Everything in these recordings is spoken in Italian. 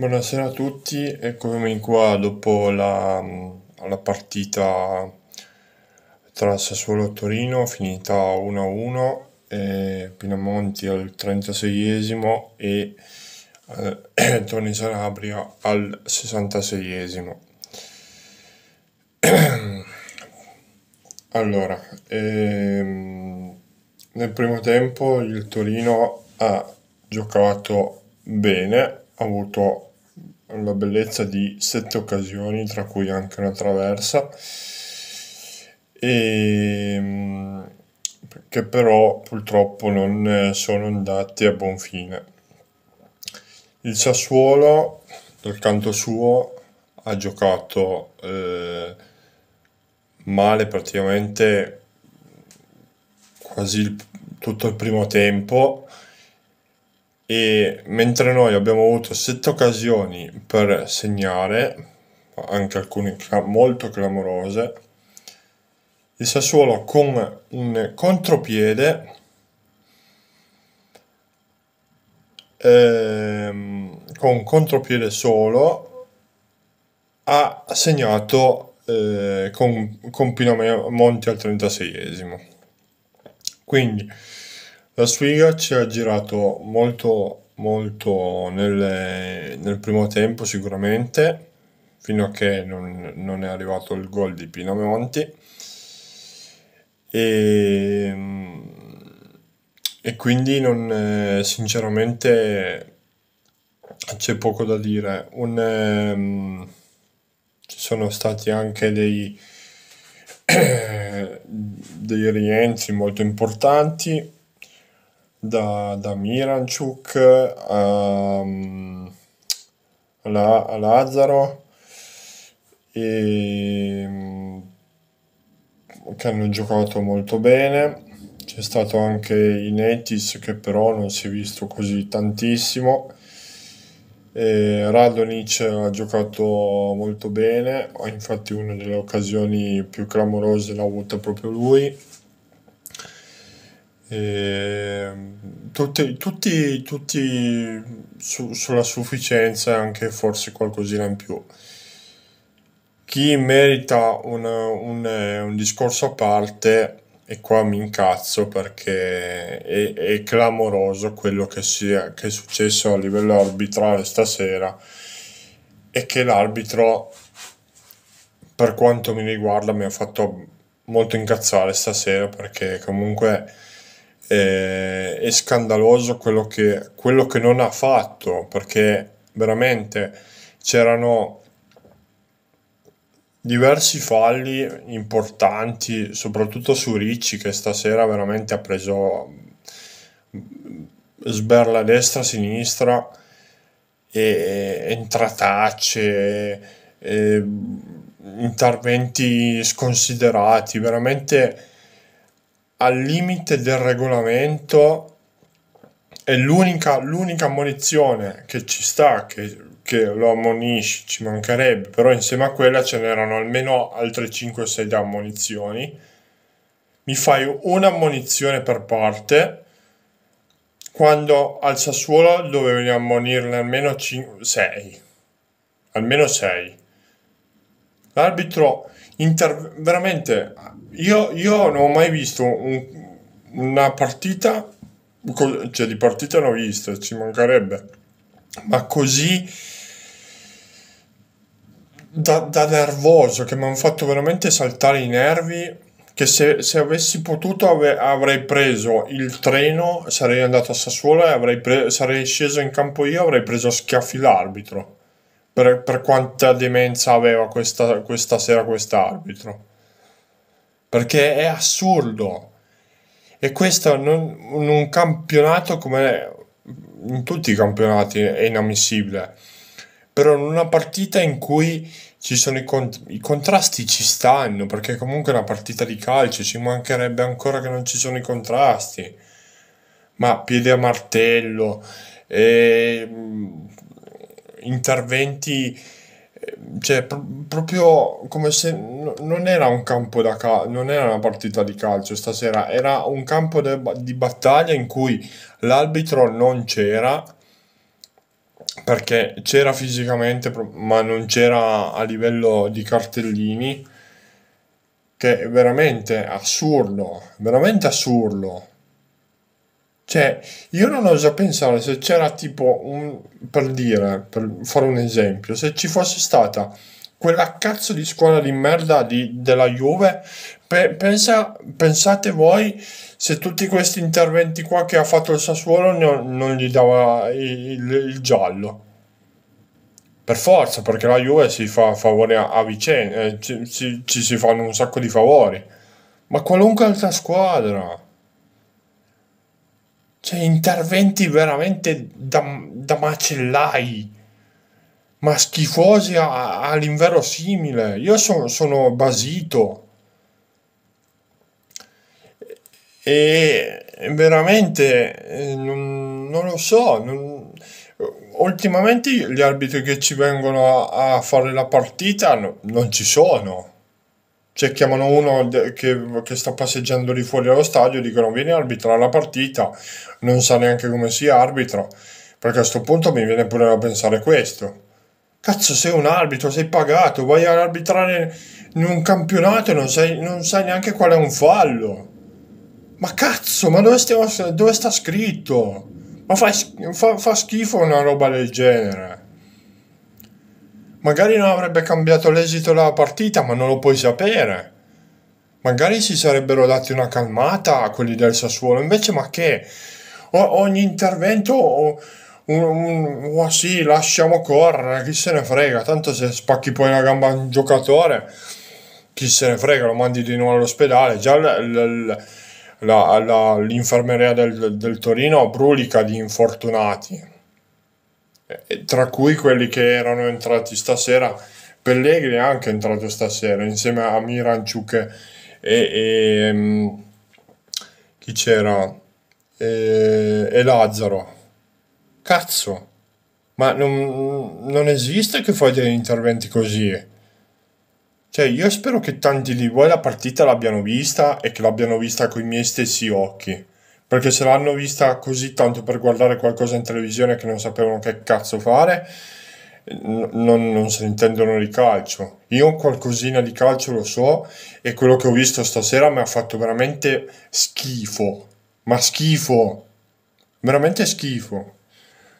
Buonasera a tutti, eccomi qua dopo la, la partita tra Sassuolo e Torino, finita 1-1, eh, Pinamonti al 36esimo e eh, Tony Sanabria al 66esimo. allora, ehm, nel primo tempo il Torino ha giocato bene, ha avuto la bellezza di sette occasioni, tra cui anche una traversa, e, ehm, che però purtroppo non eh, sono andati a buon fine. Il Sassuolo, dal canto suo, ha giocato eh, male praticamente quasi il, tutto il primo tempo e mentre noi abbiamo avuto sette occasioni per segnare, anche alcune molto clamorose, il Sassuolo con un contropiede ehm, con un contropiede solo ha segnato eh, con, con Pino Monti al 36esimo quindi la sfiga ci ha girato molto, molto nelle- nel primo tempo sicuramente, fino a che non, non è arrivato il gol di Pinamonti. E, ehm, e quindi non, eh, sinceramente c'è poco da dire. Un, um, ci sono stati anche dei, dei rientri molto importanti da, da Miranchuk a, ehm, la, a Lazzaro e, mm, che hanno giocato molto bene c'è stato anche Inetis che però non si è visto così tantissimo e Radonic ha giocato molto bene infatti una delle occasioni più clamorose l'ha avuta proprio lui Ehm, tutti, tutti, tutti su, sulla sufficienza e anche forse qualcosina in più. Chi merita un, un, un discorso a parte, e qua mi incazzo perché è, è clamoroso quello che, sia, che è successo a livello arbitrale stasera, e che l'arbitro, per quanto mi riguarda, mi ha fatto molto incazzare stasera perché comunque eh, è scandaloso quello che, quello che non ha fatto, perché veramente c'erano diversi falli importanti, soprattutto su Ricci che stasera veramente ha preso mm, sberla destra, sinistra e entratacce, e mm, interventi sconsiderati, veramente al limite del regolamento è l'unica, l'unica ammonizione che ci sta, che, che lo ammonisce, ci mancherebbe, però insieme a quella ce n'erano almeno altre 5 o 6 di ammonizioni. Mi fai un'ammonizione per parte, quando al Sassuolo dovevi ammonirne almeno 5, 6, almeno 6. L'arbitro Inter- veramente, io, io, non ho mai visto un, una partita, cioè di partita ne ho viste, ci mancherebbe, ma così da, da nervoso che mi hanno fatto veramente saltare i nervi. Che se, se avessi potuto ave, avrei preso il treno, sarei andato a Sassuolo e pre- sarei sceso in campo io, avrei preso a schiaffi l'arbitro per, per quanta demenza aveva questa, questa sera quest'arbitro. Perché è assurdo. E questo non, in un campionato come in tutti i campionati è inammissibile. Però in una partita in cui ci sono i, cont- i contrasti ci stanno, perché comunque è una partita di calcio, ci mancherebbe ancora che non ci sono i contrasti. Ma piede a martello, e interventi, eh, cioè pr- proprio come se n- non era un campo da calcio, non era una partita di calcio stasera, era un campo de- di battaglia in cui l'arbitro non c'era perché c'era fisicamente ma non c'era a livello di cartellini che è veramente assurdo, veramente assurdo. Cioè, io non oso pensare se c'era tipo un... per dire, per fare un esempio, se ci fosse stata quella cazzo di squadra di merda di, della Juve, pe, pensa, pensate voi se tutti questi interventi qua che ha fatto il Sassuolo non, non gli dava il, il, il, giallo. Per forza, perché la Juve si fa favore a, a vicenda, eh, ci, ci, ci si fanno un sacco di favori. Ma qualunque altra squadra cioè, interventi veramente da, da macellai, ma schifosi all'inverosimile. Io so, sono basito. E veramente eh, non, non lo so. Non, ultimamente gli arbitri che ci vengono a, a fare la partita no, non ci sono cioè chiamano uno che, che, sta passeggiando lì fuori dallo stadio dicono vieni a arbitrare la partita, non sa neanche come si arbitra, perché a questo punto mi viene pure a pensare questo. Cazzo sei un arbitro, sei pagato, vai ad arbitrare in un campionato e non sai, non sai neanche qual è un fallo. Ma cazzo, ma dove, stiamo, dove sta scritto? Ma fa, fa, fa schifo una roba del genere. Magari non avrebbe cambiato l'esito della partita, ma non lo puoi sapere. Magari si sarebbero dati una calmata a quelli del Sassuolo, invece ma che? O- ogni intervento... O- un, un, oh sì, lasciamo correre, chi se ne frega, tanto se spacchi poi la gamba a un giocatore, chi se ne frega, lo mandi di nuovo all'ospedale, già l, l, la, la, l'infermeria del, del Torino brulica di infortunati. Eh, tra cui quelli che erano entrati stasera. Pellegrini è anche entrato stasera insieme a Miranciuk e, e um, chi c'era? E, e, Lazzaro. Cazzo, ma non, non esiste che fai degli interventi così. Cioè, io spero che tanti di voi la partita l'abbiano vista e che l'abbiano vista con i miei stessi occhi perché ce l'hanno vista così tanto per guardare qualcosa in televisione che non sapevano che cazzo fare, non, non se ne intendono di calcio. Io qualcosina di calcio lo so e quello che ho visto stasera mi ha fatto veramente schifo, ma schifo, veramente schifo.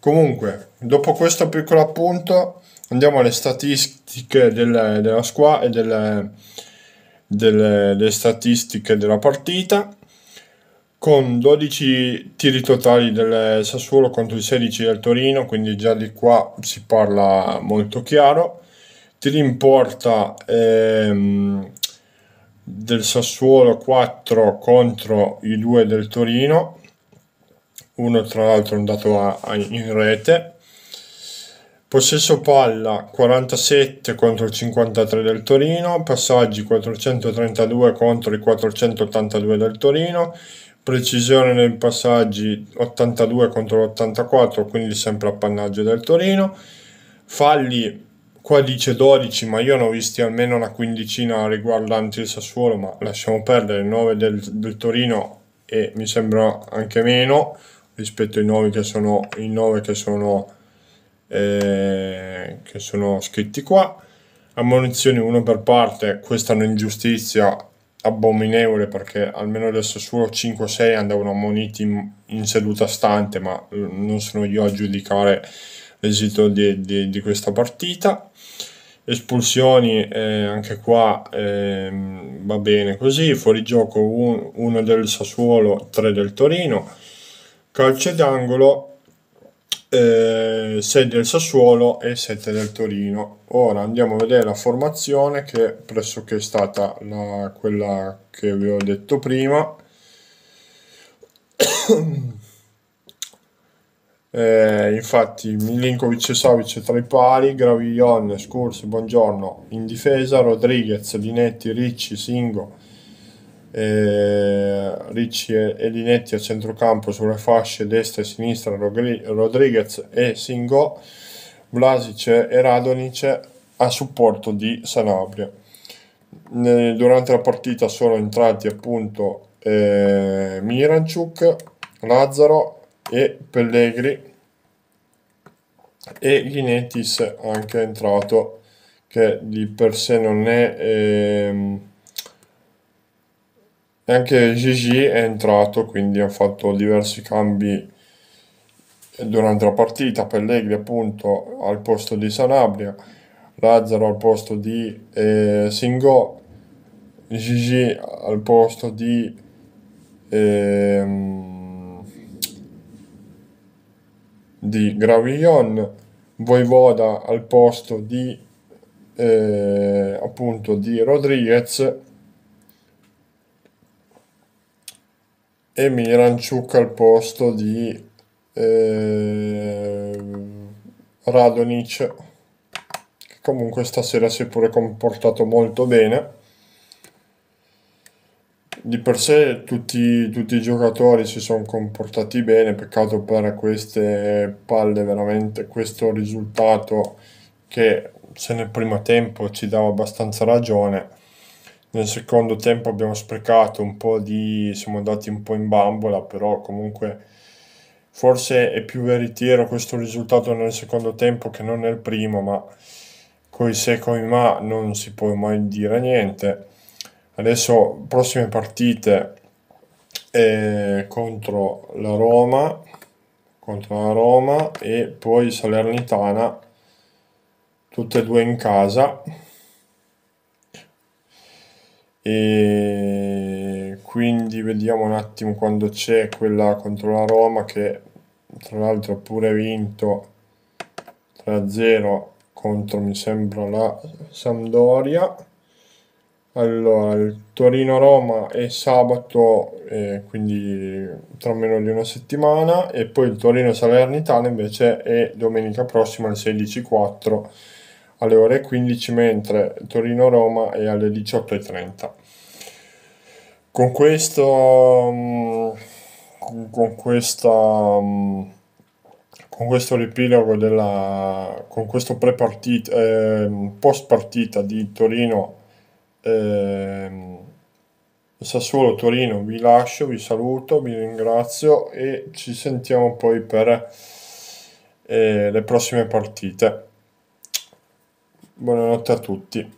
Comunque, dopo questo piccolo appunto, andiamo alle statistiche del, della squadra e delle, delle, delle statistiche della partita con 12 tiri totali del Sassuolo contro i 16 del Torino, quindi già di qua si parla molto chiaro. Tiri in porta ehm, del Sassuolo 4 contro i 2 del Torino, uno tra l'altro è andato a, a, in rete. Possesso palla 47 contro il 53 del Torino, passaggi 432 contro i 482 del Torino precisione nei passaggi 82 contro l'84, quindi sempre appannaggio del Torino, falli qua dice 12 ma io ne ho visti almeno una quindicina riguardanti il Sassuolo ma lasciamo perdere 9 del, del Torino e mi sembra anche meno rispetto ai 9 che sono, 9 che sono, eh, che sono scritti qua ammonizioni uno per parte questa è un'ingiustizia abominevole perché almeno adesso solo 5-6 andavano ammoniti in, in, seduta stante, ma eh, non sono io a giudicare l'esito di, di, di questa partita. Espulsioni, eh, anche qua eh, va bene così, fuori gioco un, del Sassuolo, 3 del Torino, calcio d'angolo eh, 6 del Sassuolo e 7 del Torino. Ora andiamo a vedere la formazione che è pressoché è stata la, quella che vi ho detto prima. eh, infatti Milinkovic e Savic tra i pali, Gravillon, Scurs, Buongiorno in difesa, Rodriguez, Linetti, Ricci, Singo, eh, Ricci e, Linetti a centrocampo sulle fasce destra e sinistra Rodriguez e Singò, Vlasic e Radonic a supporto di Sanabria. durante la partita sono entrati appunto eh, Miranchuk, Lazzaro e Pellegri e Ghinetis anche entrato che di per sé non è... Ehm, anche Gigi è entrato, quindi ha fatto diversi cambi durante la partita, Pellegri appunto al posto di Sanabria, Lazzaro al posto di eh, Singò, Gigi al posto di ehm, di Gravillon, Voivoda al posto di eh, appunto di Rodriguez e Miran Miranchuk al posto di eh, Radonic che comunque stasera si è pure comportato molto bene di per sé tutti, tutti, i giocatori si sono comportati bene, peccato per queste palle, veramente questo risultato che se nel primo tempo ci dava abbastanza ragione nel secondo tempo abbiamo sprecato un po' di siamo andati un po' in bambola però comunque forse è più veritiero questo risultato nel secondo tempo che non nel primo ma coi se coi ma non si può mai dire niente adesso prossime partite eh, contro la Roma contro la Roma e poi Salernitana tutte e due in casa e quindi vediamo un attimo quando c'è quella contro la Roma che tra l'altro ha pure vinto 3-0 contro mi sembra la Sampdoria allora il Torino-Roma è sabato eh, quindi tra meno di una settimana e poi il Torino-Salernitana invece è domenica prossima il 16-4 alle ore 15, mentre Torino-Roma è alle 18.30. Con questo, mm, con questa, mm, con questo ripilogo della, con questo pre-partita, eh, post partita di Torino, eh, Sassuolo Torino, vi lascio, vi saluto, vi ringrazio e ci sentiamo poi per eh, le prossime partite. Buonanotte a tutti.